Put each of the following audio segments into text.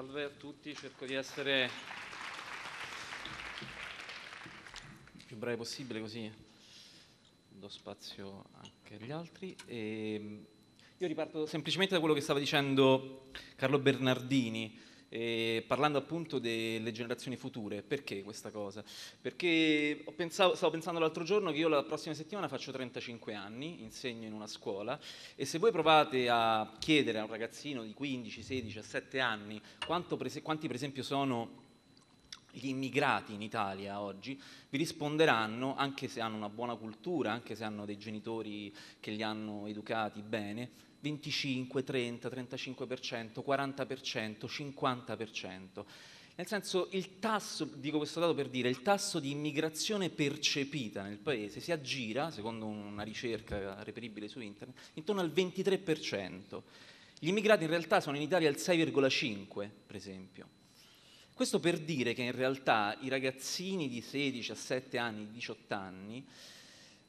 Salve a tutti, cerco di essere il più breve possibile così do spazio anche agli altri. E ehm, io riparto semplicemente da quello che stava dicendo Carlo Bernardini eh, parlando appunto delle generazioni future. Perché questa cosa? Perché pensato, stavo pensando l'altro giorno che io la prossima settimana faccio 35 anni, insegno in una scuola e se voi provate a chiedere a un ragazzino di 15, 16, 17 anni prese, quanti per esempio sono gli immigrati in Italia oggi vi risponderanno, anche se hanno una buona cultura, anche se hanno dei genitori che li hanno educati bene, 25, 30, 35%, 40%, 50%. Nel senso, il tasso, dico questo dato per dire, il tasso di immigrazione percepita nel paese si aggira, secondo una ricerca reperibile su internet, intorno al 23%. Gli immigrati in realtà sono in Italia al 6,5%, per esempio. Questo per dire che in realtà i ragazzini di 16, 17 anni, 18 anni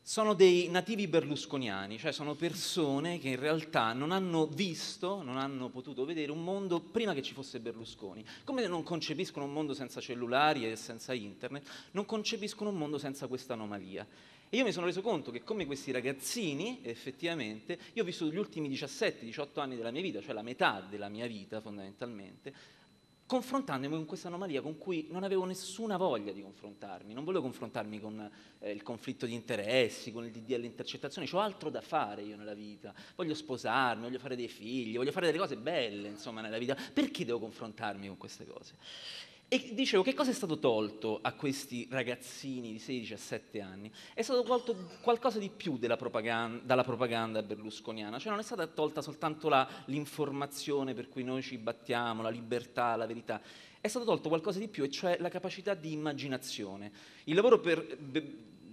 sono dei nativi berlusconiani, cioè sono persone che in realtà non hanno visto, non hanno potuto vedere un mondo prima che ci fosse Berlusconi. Come non concepiscono un mondo senza cellulari e senza internet, non concepiscono un mondo senza questa anomalia. E io mi sono reso conto che come questi ragazzini, effettivamente, io ho vissuto gli ultimi 17-18 anni della mia vita, cioè la metà della mia vita fondamentalmente, confrontandomi con questa anomalia con cui non avevo nessuna voglia di confrontarmi, non volevo confrontarmi con eh, il conflitto di interessi, con il DDL intercettazione, ho altro da fare io nella vita, voglio sposarmi, voglio fare dei figli, voglio fare delle cose belle insomma nella vita, perché devo confrontarmi con queste cose? E dicevo, che cosa è stato tolto a questi ragazzini di 16-17 anni? È stato tolto qualcosa di più propaganda, dalla propaganda berlusconiana, cioè non è stata tolta soltanto la, l'informazione per cui noi ci battiamo, la libertà, la verità, è stato tolto qualcosa di più, e cioè la capacità di immaginazione. Il lavoro per,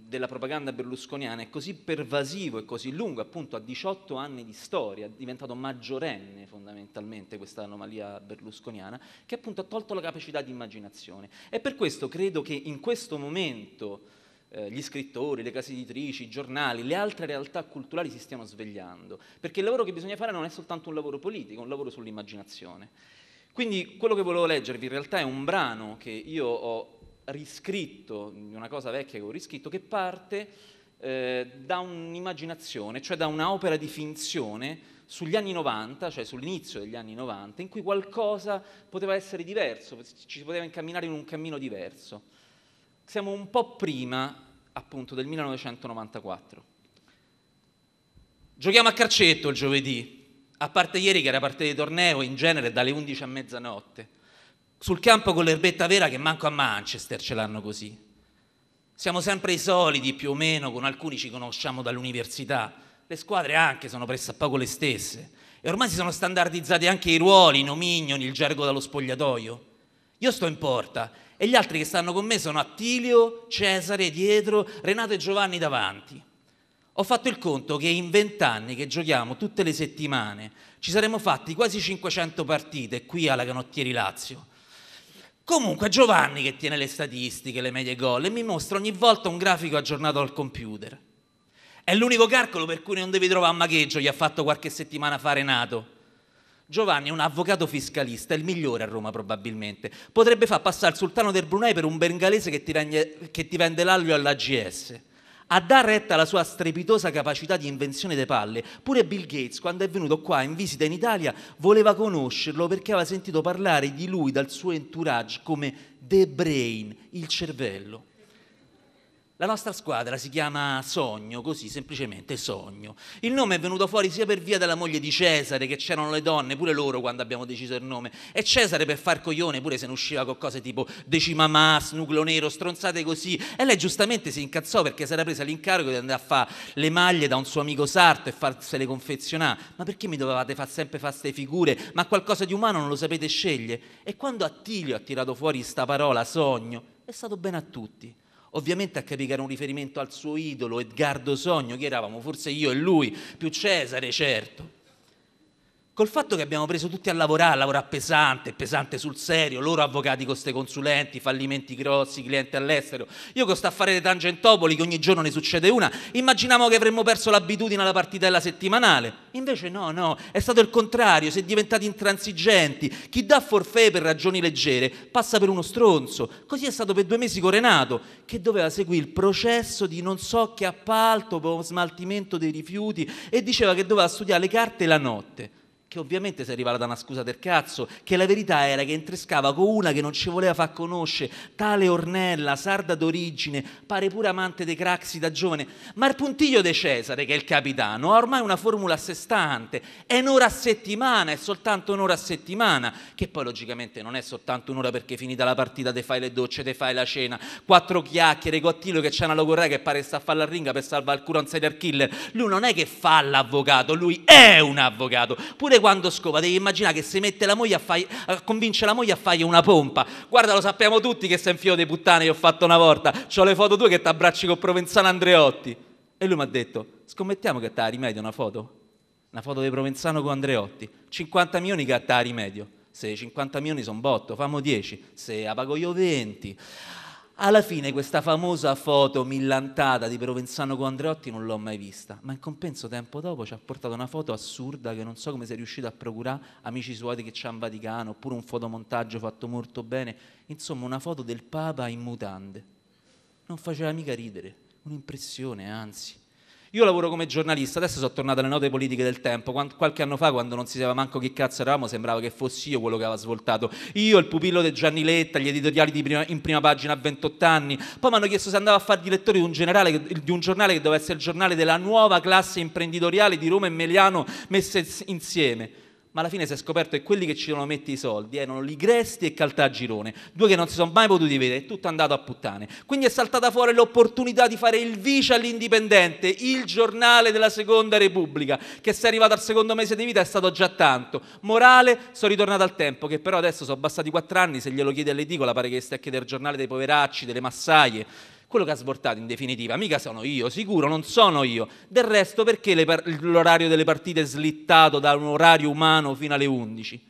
della propaganda berlusconiana è così pervasivo e così lungo, appunto a 18 anni di storia, è diventato maggiorenne fondamentalmente questa anomalia berlusconiana, che appunto ha tolto la capacità di immaginazione. E per questo credo che in questo momento eh, gli scrittori, le case editrici, i giornali, le altre realtà culturali si stiano svegliando, perché il lavoro che bisogna fare non è soltanto un lavoro politico, è un lavoro sull'immaginazione. Quindi quello che volevo leggervi in realtà è un brano che io ho riscritto, una cosa vecchia che ho riscritto, che parte eh, da un'immaginazione, cioè da un'opera di finzione sugli anni 90, cioè sull'inizio degli anni 90, in cui qualcosa poteva essere diverso, ci si poteva incamminare in un cammino diverso. Siamo un po' prima appunto del 1994. Giochiamo a carcetto il giovedì, a parte ieri che era parte di torneo in genere dalle 11 a mezzanotte sul campo con l'erbetta vera che manco a Manchester ce l'hanno così. Siamo sempre i soliti più o meno, con alcuni ci conosciamo dall'università, le squadre anche sono pressappoco le stesse e ormai si sono standardizzati anche i ruoli, i nomignoni, il gergo dallo spogliatoio. Io sto in porta e gli altri che stanno con me sono Attilio, Cesare dietro, Renato e Giovanni davanti. Ho fatto il conto che in vent'anni che giochiamo tutte le settimane ci saremmo fatti quasi 500 partite qui alla Canottieri Lazio Comunque Giovanni che tiene le statistiche, le medie gol e mi mostra ogni volta un grafico aggiornato al computer. È l'unico calcolo per cui non devi trovare un magheggio, gli ha fatto qualche settimana fa Renato. Giovanni è un avvocato fiscalista, il migliore a Roma probabilmente. Potrebbe far passare il sultano del Brunei per un bengalese che ti, vende, che ti vende l'alveo all'AGS. A dar retta alla sua strepitosa capacità di invenzione dei palle, pure Bill Gates, quando è venuto qua in visita in Italia, voleva conoscerlo perché aveva sentito parlare di lui dal suo entourage come The Brain, il cervello. La nostra squadra si chiama Sogno, così semplicemente Sogno. Il nome è venuto fuori sia per via della moglie di Cesare, che c'erano le donne, pure loro quando abbiamo deciso il nome, e Cesare per far coglione pure se ne usciva con cose tipo Decima Mas, Nucleo Nero, stronzate così, e lei giustamente si incazzò perché si era presa l'incarico di andare a fare le maglie da un suo amico sarto e farsele confezionare. Ma perché mi dovevate far sempre fare queste figure? Ma qualcosa di umano non lo sapete scegliere? E quando Attilio ha tirato fuori sta parola, Sogno, è stato bene a tutti ovviamente a caricare un riferimento al suo idolo Edgardo Sogno, chi eravamo forse io e lui, più Cesare certo. Col fatto che abbiamo preso tutti a lavorare, a lavorare pesante, pesante sul serio, loro avvocati con queste consulenti, fallimenti grossi, clienti all'estero, io con sta affare di Tangentopoli che ogni giorno ne succede una, immaginavo che avremmo perso l'abitudine alla partitella settimanale, invece no, no, è stato il contrario, si è diventati intransigenti, chi dà forfè per ragioni leggere passa per uno stronzo, così è stato per due mesi con Renato, che doveva seguire il processo di non so che appalto per smaltimento dei rifiuti e diceva che doveva studiare le carte la notte che ovviamente si è arrivata da una scusa del cazzo, che la verità era che intrescava con una che non ci voleva far conoscere, tale Ornella, sarda d'origine, pare pure amante dei craxi da giovane, ma il puntiglio di Cesare, che è il capitano, ha ormai una formula a sé stante, è un'ora a settimana, è soltanto un'ora a settimana, che poi logicamente non è soltanto un'ora perché finita la partita te fai le docce, te fai la cena, quattro chiacchiere, Cottilo che c'è una logorrea che pare sta a fare la ringa per salvare il culo a un serial killer, lui non è che fa l'avvocato, lui è un avvocato, pure sapete quando scopa? Devi immaginare che si mette la moglie a, fare, a convince la moglie a fargli una pompa. Guarda, lo sappiamo tutti che sei un figlio di puttane, che ho fatto una volta. Ho le foto tue che ti abbracci con Provenzano Andreotti. E lui mi ha detto, scommettiamo che ti ha rimedio una foto? Una foto di Provenzano con Andreotti. 50 milioni che ti ha rimedio. Se 50 milioni sono botto, famo 10. Se la pago io 20. Alla fine questa famosa foto millantata di Provenzano con Andreotti non l'ho mai vista, ma in compenso tempo dopo ci ha portato una foto assurda che non so come sei riuscito a procurare amici suoi che c'è in Vaticano, oppure un fotomontaggio fatto molto bene, insomma una foto del Papa in mutande. Non faceva mica ridere, un'impressione anzi. Io lavoro come giornalista, adesso sono tornato alle note politiche del tempo. qualche anno fa, quando non si sapeva manco chi cazzo eravamo, sembrava che fossi io quello che aveva svoltato. Io, il pupillo di Gianni Letta, gli editoriali prima, in prima pagina a 28 anni. Poi mi hanno chiesto se andavo a fare direttore di un, generale, di un giornale che doveva essere il giornale della nuova classe imprenditoriale di Roma e Meliano messe insieme ma alla fine si è scoperto che quelli che ci erano metti i soldi erano Ligresti e Caltagirone, due che non si sono mai potuti vedere, è tutto andato a puttane. Quindi è saltata fuori l'opportunità di fare il vice all'Indipendente, il giornale della Seconda Repubblica, che se è arrivato al secondo mese di vita è stato già tanto. Morale, sono ritornato al tempo, che però adesso sono bastati quattro anni, se glielo chiede all'edicola pare che stia a chiedere il giornale dei poveracci, delle massaie. Quello che ha svoltato in definitiva, mica sono io, sicuro non sono io. Del resto perché par- l'orario delle partite è slittato da un orario umano fino alle 11?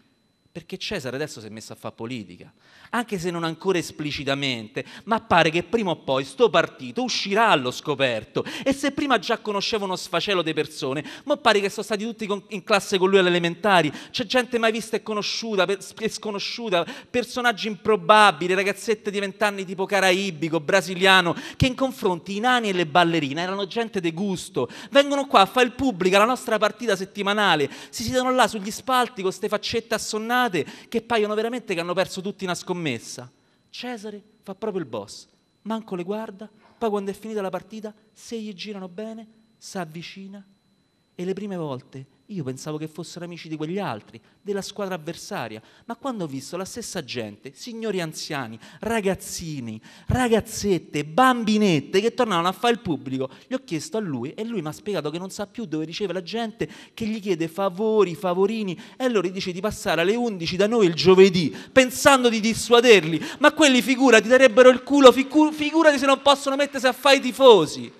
Perché Cesare adesso si è messo a fare politica, anche se non ancora esplicitamente, ma pare che prima o poi sto partito uscirà allo scoperto. E se prima già conoscevo uno sfacelo di persone, ma pare che sono stati tutti in classe con lui alle elementari, c'è gente mai vista e conosciuta, e sconosciuta, personaggi improbabili, ragazzette di vent'anni tipo caraibico, brasiliano, che in confronti i nani e le ballerine erano gente de gusto, vengono qua a fare il pubblico alla nostra partita settimanale, si siedono là sugli spalti con queste faccette assonnate giornate che paiono veramente che hanno perso tutti una scommessa. Cesare fa proprio il boss, manco le guarda, poi quando è finita la partita, se gli girano bene, si avvicina e le prime volte io pensavo che fossero amici di quegli altri, della squadra avversaria, ma quando ho visto la stessa gente, signori anziani, ragazzini, ragazzette, bambinette che tornavano a fare il pubblico, gli ho chiesto a lui e lui mi ha spiegato che non sa più dove riceve la gente, che gli chiede favori, favorini e allora gli dice di passare alle 11 da noi il giovedì, pensando di dissuaderli, ma quelli figurati darebbero il culo, figurati se non possono mettersi a fare i tifosi.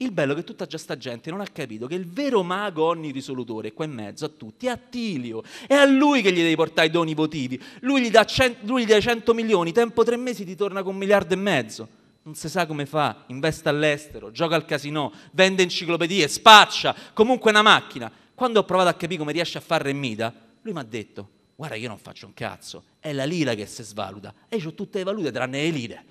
Il bello è che tutta già sta gente non ha capito che il vero mago onnirisolutore qua in mezzo a tutti è Attilio. È a lui che gli devi portare i doni votivi. Lui gli, dà 100 milioni, tempo tre mesi ti torna con un miliardo e mezzo. Non si sa come fa, investe all'estero, gioca al casino, vende enciclopedie, spaccia, comunque una macchina. Quando ho provato a capire come riesce a fare Remita, lui mi ha detto, guarda io non faccio un cazzo, è la lira che si svaluta, e io ho tutte le valute tranne le lire.